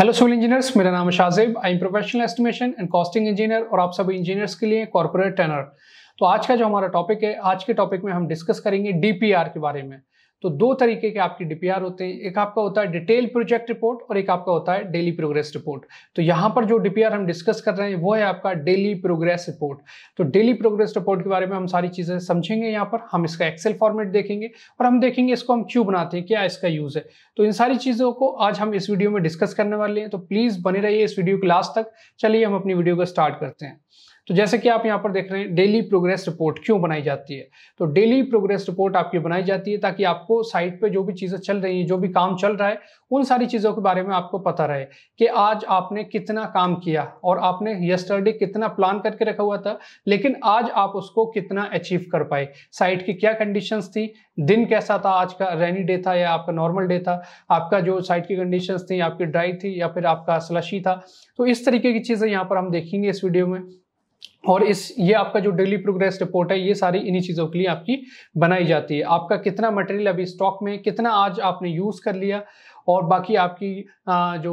hello civil engineers मेरा नाम है I am professional estimation and costing engineer और आप सभी इंजीनियर्स के लिए कॉर्पोरेट टेनर तो आज का जो हमारा टॉपिक है आज के टॉपिक में हम डिस्कस करेंगे डीपीआर के बारे में तो दो तरीके के आपके डीपीआर होते हैं एक आपका होता है डिटेल प्रोजेक्ट रिपोर्ट और एक आपका होता है डेली प्रोग्रेस रिपोर्ट तो यहां पर जो डीपीआर हम डिस्कस कर रहे हैं वो है आपका डेली प्रोग्रेस रिपोर्ट तो डेली प्रोग्रेस रिपोर्ट के बारे में हम सारी चीज़ें समझेंगे यहाँ पर हम इसका एक्सेल फॉर्मेट देखेंगे और हम देखेंगे इसको हम क्यों बनाते हैं क्या इसका यूज़ है तो इन सारी चीज़ों को आज हम इस वीडियो में डिस्कस करने वाले हैं तो प्लीज़ बने रहिए इस वीडियो के लास्ट तक चलिए हम अपनी वीडियो को स्टार्ट करते हैं तो जैसे कि आप यहाँ पर देख रहे हैं डेली प्रोग्रेस रिपोर्ट क्यों बनाई जाती है तो डेली प्रोग्रेस रिपोर्ट आपकी बनाई जाती है ताकि आपको साइट पे जो भी चीज़ें चल रही हैं जो भी काम चल रहा है उन सारी चीज़ों के बारे में आपको पता रहे कि आज आपने कितना काम किया और आपने यस्टरडे कितना प्लान करके रखा हुआ था लेकिन आज आप उसको कितना अचीव कर पाए साइट की क्या कंडीशंस थी दिन कैसा था आज का रेनी डे था या आपका नॉर्मल डे था आपका जो साइट की कंडीशंस थी आपकी ड्राई थी या फिर आपका स्लशी था तो इस तरीके की चीज़ें यहाँ पर हम देखेंगे इस वीडियो में और इस ये आपका जो डेली प्रोग्रेस रिपोर्ट है ये सारी इन्हीं चीज़ों के लिए आपकी बनाई जाती है आपका कितना मटेरियल अभी स्टॉक में कितना आज आपने यूज़ कर लिया और बाकी आपकी जो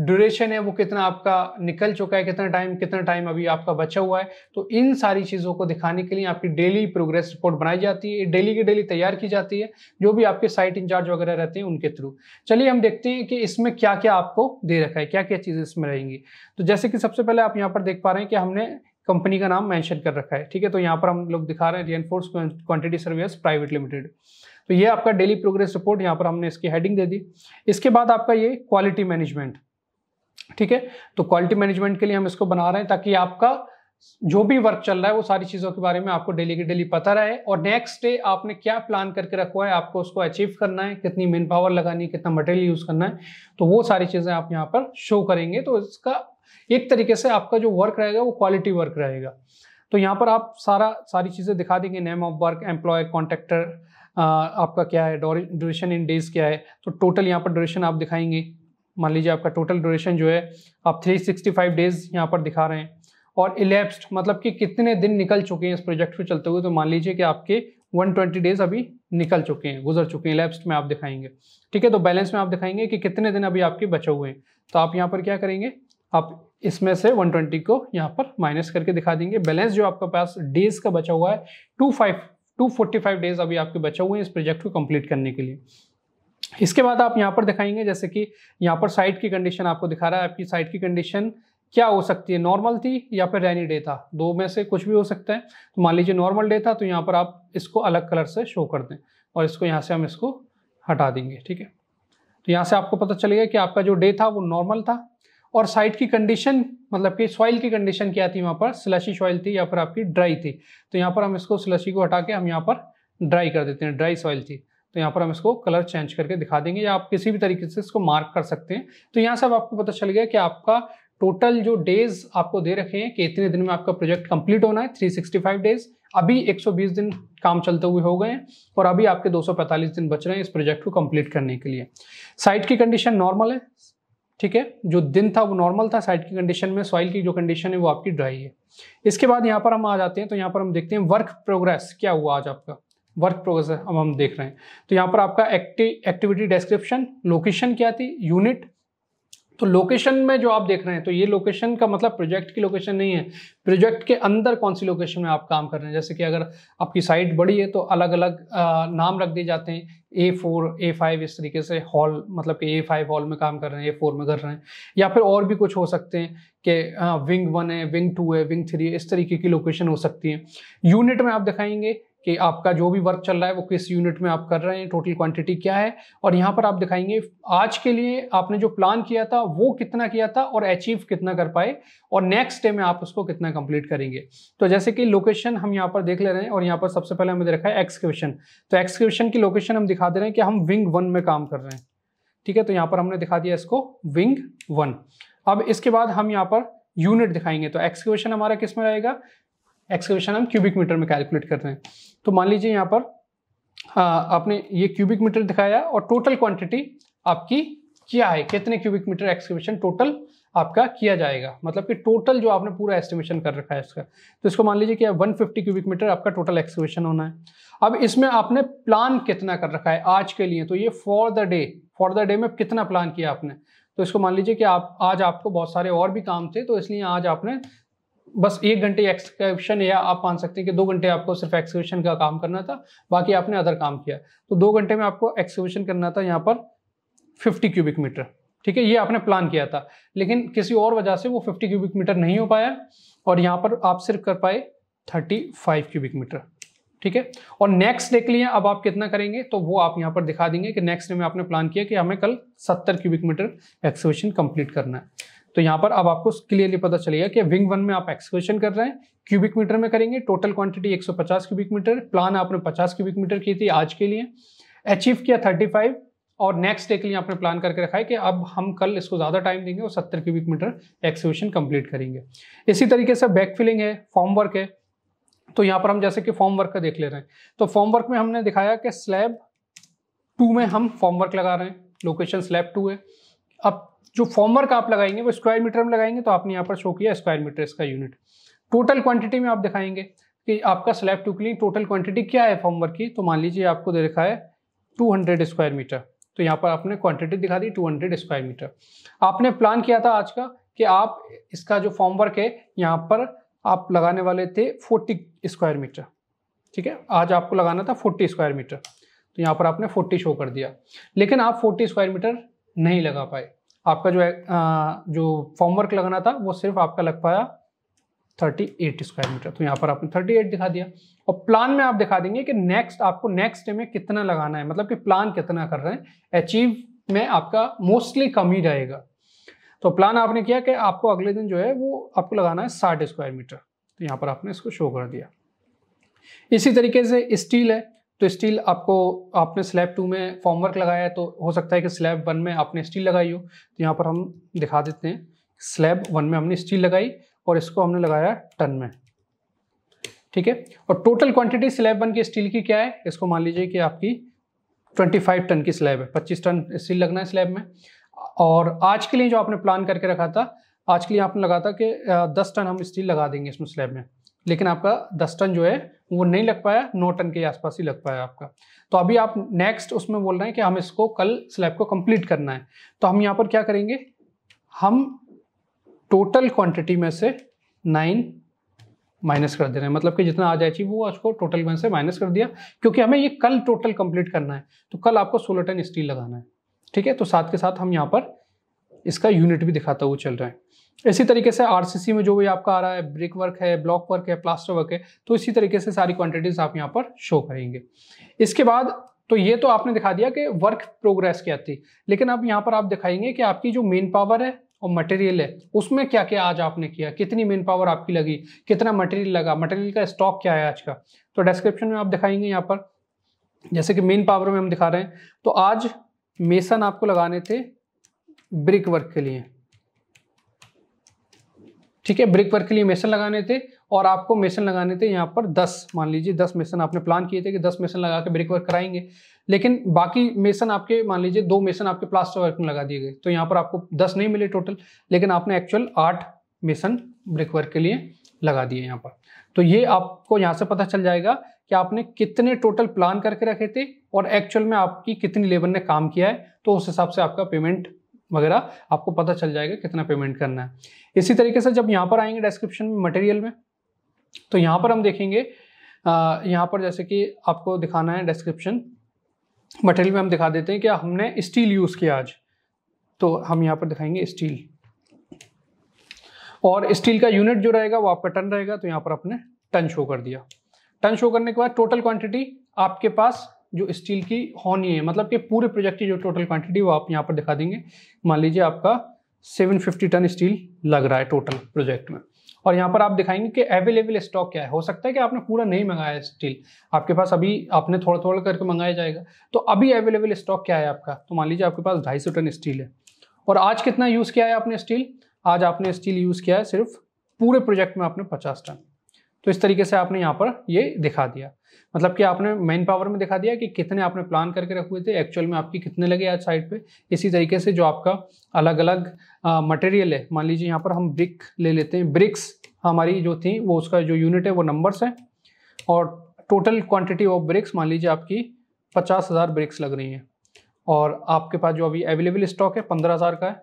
ड्यूरेशन है वो कितना आपका निकल चुका है कितना टाइम कितना टाइम अभी आपका बचा हुआ है तो इन सारी चीज़ों को दिखाने के लिए आपकी डेली प्रोग्रेस रिपोर्ट बनाई जाती है डेली की डेली तैयार की जाती है जो भी आपके साइट इंचार्ज वगैरह रहते हैं उनके थ्रू चलिए हम देखते हैं कि इसमें क्या क्या आपको दे रखा है क्या क्या चीज़ें इसमें रहेंगी तो जैसे कि सबसे पहले आप यहाँ पर देख पा रहे हैं कि हमने कंपनी का नाम मेंशन कर रखा है ठीक है तो यहाँ पर हम लोग दिखा रहे हैं enforce quantity service private limited तो ये आपका डेली प्रोग्रेस रिपोर्ट यहाँ पर हमने इसकी हेडिंग दे दी इसके बाद आपका ये क्वालिटी मैनेजमेंट ठीक है तो क्वालिटी मैनेजमेंट के लिए हम इसको बना रहे हैं ताकि आपका जो भी वर्क चल रहा है वो सारी चीज़ों के बारे में आपको डेली के डेली पता रहे और नेक्स्ट डे आपने क्या प्लान करके रखा है आपको उसको अचीव करना है कितनी मेन पावर लगानी है कितना मटेरियल यूज़ करना है तो वो सारी चीज़ें आप यहाँ पर शो करेंगे तो इसका एक तरीके से आपका जो वर्क रहेगा वो क्वालिटी वर्क रहेगा तो यहाँ पर आप सारा सारी चीज़ें दिखा देंगे name of work employ contractor आपका क्या है ड्यूरेशन इन डेज क्या है तो टोटल यहाँ पर ड्यूरेशन आप दिखाएंगे मान लीजिए आपका टोटल ड्यूरेशन जो है आप 365 डेज यहाँ पर दिखा रहे हैं और इलेप्स्ड मतलब कि कितने दिन निकल चुके हैं इस प्रोजेक्ट पर चलते हुए तो मान लीजिए कि आपके 120 डेज अभी निकल चुके हैं गुजर चुके हैं इलेप्स्ड में आप दिखाएंगे ठीक है तो बैलेंस में आप दिखाएंगे कि कितने दिन अभी आपके बचे हुए हैं तो आप यहाँ पर क्या करेंगे आप इसमें से 120 को यहाँ पर माइनस करके दिखा देंगे बैलेंस जो आपके पास डेज का बचा हुआ है two five two forty five days अभी आपके बचा हुए हैं इस प्रोजेक्ट को कंप्लीट करने के लिए इसके बाद आप यहाँ पर दिखाएंगे जैसे कि यहाँ पर साइट की कंडीशन आपको दिखा रहा है आपकी साइट की कंडीशन क्या हो सकती है नॉर्मल थी या फिर रेनी डे था दो में से कुछ भी हो सकता है तो मान लीजिए नॉर्मल डे था तो यहाँ पर आप इसको अलग कलर से शो कर दें और इसको यहाँ से हम इसको हटा देंगे ठीक है तो यहाँ से आपको पता चलेगा कि आपका जो डे था वो नॉर्मल था और साइट की कंडीशन मतलब कि सॉइल की कंडीशन क्या थी वहाँ पर स्लशी सॉइल थी या फिर आपकी ड्राई थी तो यहाँ पर हम इसको स्लशी को हटा के हम यहाँ पर ड्राई कर देते हैं ड्राई सॉइल थी तो यहाँ पर हम इसको कलर चेंज करके दिखा देंगे या आप किसी भी तरीके से इसको मार्क कर सकते हैं तो यहाँ से आपको पता चल गया कि आपका टोटल जो डेज आपको दे रखे हैं कि इतने दिन में आपका प्रोजेक्ट कंप्लीट होना है 365 डेज अभी 120 दिन काम चलते हुए हो गए हैं और अभी आपके 245 दिन बच रहे हैं इस प्रोजेक्ट को कंप्लीट करने के लिए साइट की कंडीशन नॉर्मल है ठीक है जो दिन था वो नॉर्मल था साइड की कंडीशन में सॉइल की जो कंडीशन है वो आपकी ड्राई है इसके बाद यहाँ पर हम आ जाते हैं तो यहाँ पर हम देखते हैं वर्क प्रोग्रेस क्या हुआ आज आपका वर्क प्रोग्रेस अब हम देख रहे हैं तो यहाँ पर आपका एक्टिविटी डिस्क्रिप्शन लोकेशन क्या थी यूनिट तो लोकेशन में जो आप देख रहे हैं तो ये लोकेशन का मतलब प्रोजेक्ट की लोकेशन नहीं है प्रोजेक्ट के अंदर कौन सी लोकेशन में आप काम कर रहे हैं जैसे कि अगर आपकी साइट बड़ी है तो अलग अलग नाम रख दिए जाते हैं ए फोर ए फाइव इस तरीके से हॉल मतलब कि ए फाइव हॉल में काम कर रहे हैं ए फोर में कर रहे हैं या फिर और भी कुछ हो सकते हैं कि विंग वन है विंग टू है विंग थ्री है इस तरीके की लोकेशन हो सकती है यूनिट में आप दिखाएंगे कि आपका जो भी वर्क चल रहा है वो किस यूनिट में आप कर रहे हैं टोटल क्वांटिटी क्या है और यहाँ पर आप दिखाएंगे आज के लिए आपने जो प्लान किया था वो कितना किया था और अचीव कितना कर पाए और नेक्स्ट डे में आप उसको कितना कंप्लीट करेंगे तो जैसे कि लोकेशन हम यहाँ पर देख ले रहे हैं और यहाँ पर सबसे पहले हमें देखा है एक्सक्यूशन तो एक्सक्यूशन की लोकेशन हम दिखा दे रहे हैं कि हम विंग वन में काम कर रहे हैं ठीक है तो यहाँ पर हमने दिखा दिया इसको विंग वन अब इसके बाद हम यहाँ पर यूनिट दिखाएंगे तो एक्सक्यूशन हमारा किस में रहेगा एक्सकेवेशन हम क्यूबिक मीटर में कैलकुलेट कर रहे हैं तो मान लीजिए यहाँ पर हाँ, आपने ये क्यूबिक मीटर दिखाया और टोटल क्वांटिटी आपकी क्या है कितने क्यूबिक मीटर एक्सकेवेशन टोटल आपका किया जाएगा मतलब कि टोटल जो आपने पूरा एस्टिमेशन कर रखा है इसका तो इसको मान लीजिए कि वन फिफ्टी क्यूबिक मीटर आपका टोटल एक्सकेवेशन होना है अब इसमें आपने प्लान कितना कर रखा है आज के लिए तो ये for the day for the day में कितना प्लान किया आपने तो इसको मान लीजिए कि आप आज आपको बहुत सारे और भी काम थे तो इसलिए आज आपने बस एक घंटे एक्सक्रिप्शन या आप मान सकते हैं कि दो घंटे आपको सिर्फ एक्सक्रिप्शन का काम करना था बाकी आपने अदर काम किया तो दो घंटे में आपको एक्सक्रिप्शन करना था यहाँ पर फिफ्टी क्यूबिक मीटर ठीक है ये आपने प्लान किया था लेकिन किसी और वजह से वो फिफ्टी क्यूबिक मीटर नहीं हो पाया और यहाँ पर आप सिर्फ कर पाए थर्टी फाइव क्यूबिक मीटर ठीक है और नेक्स्ट डे के लिए अब आप कितना करेंगे तो वो आप यहाँ पर दिखा देंगे कि नेक्स्ट डे में आपने प्लान किया कि हमें कल सत्तर क्यूबिक मीटर एक्सक्रिप्शन कंप्लीट करना है तो यहाँ पर अब आपको क्लियरली पता चलेगा कि विंग वन में आप एक्सकर्शन कर रहे हैं क्यूबिक मीटर में करेंगे total quantity 150 cubic metre plan आपने 50 क्यूबिक मीटर की थी आज के लिए अचीव किया 35 और नेक्स्ट डे के लिए आपने प्लान करके रखा है कि अब हम कल इसको ज़्यादा टाइम देंगे और सत्तर क्यूबिक मीटर एक्सक्यूशन कंप्लीट करेंगे इसी तरीके से बैक फिलिंग है फॉर्म वर्क है तो यहाँ पर हम जैसे कि फॉर्म वर्क का देख ले रहे हैं तो फॉर्म वर्क में हमने दिखाया कि स्लैब टू में हम फॉर्म वर्क लगा रहे हैं लोकेशन स्लैब टू है अब जो वर्क आप लगाएंगे वो स्क्वायर मीटर में लगाएंगे तो आपने यहाँ पर शो किया स्क्वायर मीटर इसका यूनिट टोटल क्वांटिटी में आप दिखाएंगे कि आपका स्लैब टू क्लिंग टोटल क्वांटिटी क्या है वर्क की तो मान लीजिए आपको दे रखा है 200 स्क्वायर मीटर तो यहाँ पर आपने क्वांटिटी दिखा दी 200 स्क्वायर मीटर आपने प्लान किया था आज का कि आप इसका जो फॉर्मवर्क है यहाँ पर आप लगाने वाले थे फोर्टी स्क्वायर मीटर ठीक है आज आपको लगाना था फोर्टी स्क्वायर मीटर तो यहाँ पर आपने फोर्टी शो कर दिया लेकिन आप फोर्टी स्क्वायर मीटर नहीं लगा पाए आपका जो है जो फॉर्मवर्क लगाना था वो सिर्फ आपका लग पाया 38 स्क्वायर मीटर तो यहाँ पर आपने 38 दिखा दिया और प्लान में आप दिखा देंगे कि नेक्स्ट आपको नेक्स्ट डे में कितना लगाना है मतलब कि प्लान कितना कर रहे हैं अचीव में आपका मोस्टली कम ही जाएगा तो प्लान आपने किया कि आपको अगले दिन जो है वो आपको लगाना है साठ स्क्वायर मीटर तो यहाँ पर आपने इसको शो कर दिया इसी तरीके से स्टील है तो स्टील आपको आपने स्लैब टू में फॉर्मवर्क लगाया है तो हो सकता है कि स्लैब वन में आपने स्टील लगाई हो तो यहाँ पर हम दिखा देते हैं स्लैब वन में हमने स्टील लगाई और इसको हमने लगाया टन में ठीक है और टोटल क्वांटिटी स्लैब वन की स्टील की क्या है इसको मान लीजिए कि आपकी 25 टन की स्लैब है 25 टन स्टील लगना है स्लैब में और आज के लिए जो आपने प्लान करके रखा था आज के लिए आपने लगा था कि 10 टन हम स्टील लगा देंगे इसमें स्लैब में लेकिन आपका 10 टन जो है वो नहीं लग पाया नौ टन के आसपास ही लग पाया आपका तो अभी आप नेक्स्ट उसमें बोल रहे हैं कि हम इसको कल स्लैब को कंप्लीट करना है तो हम यहाँ पर क्या करेंगे हम टोटल क्वांटिटी में से नाइन माइनस कर दे रहे हैं मतलब कि जितना आ जाए चाहिए वो उसको टोटल में से माइनस कर दिया क्योंकि हमें ये कल टोटल कंप्लीट करना है तो कल आपको सोलह टन स्टील लगाना है ठीक है तो साथ के साथ हम यहाँ पर इसका यूनिट भी दिखाता हुआ चल रहा है इसी तरीके से आरसीसी में जो भी आपका आ रहा है ब्रिक वर्क है ब्लॉक वर्क है प्लास्टर वर्क है तो इसी तरीके से सारी क्वांटिटीज आप यहाँ पर शो करेंगे इसके बाद तो ये तो आपने दिखा दिया कि वर्क प्रोग्रेस क्या थी लेकिन अब यहाँ पर आप दिखाएंगे कि आपकी जो मेन पावर है और मटेरियल है उसमें क्या क्या आज आपने किया कितनी मेन पावर आपकी लगी कितना मटेरियल लगा मटेरियल का स्टॉक क्या है आज का तो डिस्क्रिप्शन में आप दिखाएंगे यहाँ पर जैसे कि मेन पावर में हम दिखा रहे हैं तो आज मेसन आपको लगाने थे ब्रिक वर्क के लिए ठीक है ब्रिक वर्क के लिए मेसन लगाने थे और आपको मेसन लगाने थे यहाँ पर दस मान लीजिए दस मेसन आपने प्लान किए थे कि दस मेसन लगा के ब्रिक वर्क कराएंगे लेकिन बाकी मेसन आपके मान लीजिए दो मेसन आपके प्लास्टर वर्क में लगा दिए गए तो यहाँ पर आपको दस नहीं मिले टोटल लेकिन आपने एक्चुअल आठ मेसन ब्रिक वर्क के लिए लगा दिए यहाँ पर तो ये आपको यहाँ से पता चल जाएगा कि आपने कितने टोटल प्लान करके रखे थे और एक्चुअल में आपकी कितनी लेबर ने काम किया है तो उस हिसाब से आपका पेमेंट वगैरह आपको पता चल जाएगा कितना पेमेंट करना है इसी तरीके से जब यहाँ पर आएंगे डिस्क्रिप्शन में मटेरियल में तो यहाँ पर हम देखेंगे यहाँ पर जैसे कि आपको दिखाना है डिस्क्रिप्शन मटेरियल में हम दिखा देते हैं कि हमने स्टील यूज़ किया आज तो हम यहाँ पर दिखाएंगे स्टील और स्टील का यूनिट जो रहेगा वो आपका टन रहेगा तो यहाँ पर आपने टन शो कर दिया टन शो करने के बाद टोटल क्वांटिटी आपके पास जो स्टील की होनी है मतलब कि पूरे प्रोजेक्ट की जो टोटल क्वांटिटी वो आप यहाँ पर दिखा देंगे मान लीजिए आपका 750 टन स्टील लग रहा है टोटल प्रोजेक्ट में और यहाँ पर आप दिखाएंगे कि अवेलेबल स्टॉक क्या है हो सकता है कि आपने पूरा नहीं मंगाया स्टील आपके पास अभी आपने थोड़ा थोड़ा करके मंगाया जाएगा तो अभी अवेलेबल स्टॉक क्या है आपका तो मान लीजिए आपके पास ढाई टन स्टील है और आज कितना यूज़ किया है आपने स्टील आज आपने स्टील यूज़ किया है सिर्फ पूरे प्रोजेक्ट में आपने पचास टन तो इस तरीके से आपने यहाँ पर ये दिखा दिया मतलब कि आपने मैन पावर में दिखा दिया कि कितने आपने प्लान करके रखे हुए थे एक्चुअल में आपकी कितने लगे आज साइड पे इसी तरीके से जो आपका अलग अलग मटेरियल है मान लीजिए यहाँ पर हम ब्रिक ले लेते हैं ब्रिक्स हमारी जो थी वो उसका जो यूनिट है वो नंबर्स है और टोटल क्वांटिटी ऑफ ब्रिक्स मान लीजिए आपकी पचास हज़ार ब्रिक्स लग रही हैं और आपके पास जो अभी अवेलेबल स्टॉक है पंद्रह हज़ार का है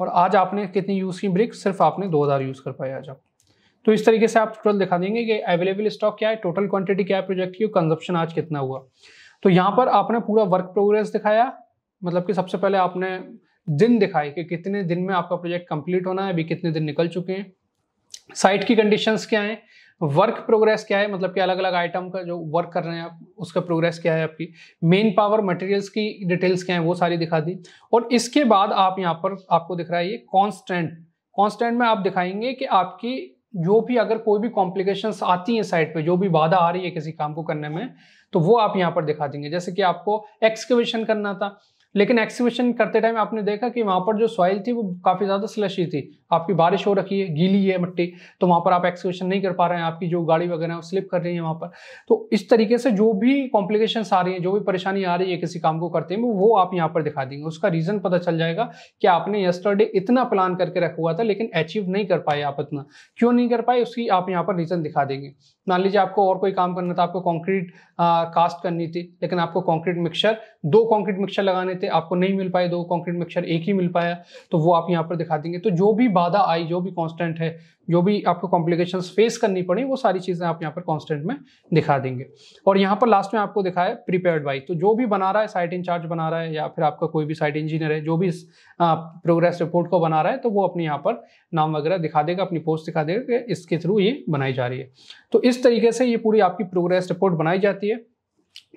और आज आपने कितनी यूज़ की ब्रिक्स सिर्फ आपने दो हज़ार यूज़ कर पाया आज आप तो इस तरीके से आप टोटल दिखा देंगे कि अवेलेबल स्टॉक क्या है टोटल क्वांटिटी क्या है प्रोजेक्ट की कंजप्शन आज कितना हुआ तो यहाँ पर आपने पूरा वर्क प्रोग्रेस दिखाया मतलब कि सबसे पहले आपने दिन दिखाए कि कितने दिन में आपका प्रोजेक्ट कंप्लीट होना है अभी कितने दिन निकल चुके हैं साइट की कंडीशंस क्या हैं वर्क प्रोग्रेस क्या है मतलब कि अलग अलग आइटम का जो वर्क कर रहे हैं आप उसका प्रोग्रेस क्या है आपकी मेन पावर मटेरियल्स की डिटेल्स क्या है वो सारी दिखा दी और इसके बाद आप यहाँ पर आपको दिख रहा है ये कॉन्स्टेंट कॉन्स्टेंट में आप दिखाएंगे कि आपकी जो भी अगर कोई भी कॉम्प्लिकेशंस आती हैं साइट पे जो भी बाधा आ रही है किसी काम को करने में तो वो आप यहाँ पर दिखा देंगे जैसे कि आपको एक्सकवेशन करना था लेकिन एक्सीवेशन करते टाइम आपने देखा कि वहाँ पर जो सॉइल थी वो काफ़ी ज़्यादा स्लशी थी आपकी बारिश हो रखी है गीली है मिट्टी तो वहाँ पर आप एक्सीवेशन नहीं कर पा रहे हैं आपकी जो गाड़ी वगैरह है वो स्लिप कर रही है वहाँ पर तो इस तरीके से जो भी कॉम्प्लिकेशन आ रही है जो भी परेशानी आ रही है किसी काम को करते में वो आप यहाँ पर दिखा देंगे उसका रीज़न पता चल जाएगा कि आपने यस्टरडे इतना प्लान करके रखा हुआ था लेकिन अचीव नहीं कर पाए आप इतना क्यों नहीं कर पाए उसकी आप यहाँ पर रीज़न दिखा देंगे मान लीजिए आपको और कोई काम करना था आपको कॉन्क्रीट कास्ट करनी थी लेकिन आपको कॉन्क्रीट मिक्सर दो कॉन्क्रीट मिक्सर लगाने थे आपको नहीं मिल पाए दो कॉन्क्रीट मिक्सचर एक ही मिल पाया तो वो आप यहाँ पर दिखा देंगे तो जो भी बाधा आई जो भी कॉन्स्टेंट है जो भी आपको कॉम्प्लिकेशन फेस करनी पड़ी वो सारी चीज़ें आप यहाँ पर कॉन्स्टेंट में दिखा देंगे और यहाँ पर लास्ट में आपको दिखाया प्रिपेयर्ड बाई तो जो भी बना रहा है साइट इंचार्ज बना रहा है या फिर आपका कोई भी साइट इंजीनियर है जो भी प्रोग्रेस रिपोर्ट को बना रहा है तो वो अपने यहाँ पर नाम वगैरह दिखा देगा अपनी पोस्ट दिखा देगा कि इसके थ्रू ये बनाई जा रही है तो इस तरीके से ये पूरी आपकी प्रोग्रेस रिपोर्ट बनाई जाती है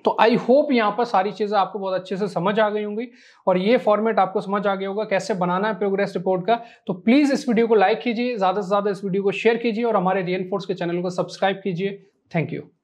तो आई होप यहाँ पर सारी चीज़ें आपको बहुत अच्छे से समझ आ गई होंगी और ये फॉर्मेट आपको समझ आ गया होगा कैसे बनाना है प्रोग्रेस रिपोर्ट का तो प्लीज़ इस वीडियो को लाइक कीजिए ज़्यादा से ज़्यादा इस वीडियो को शेयर कीजिए और हमारे रियन के चैनल को सब्सक्राइब कीजिए थैंक यू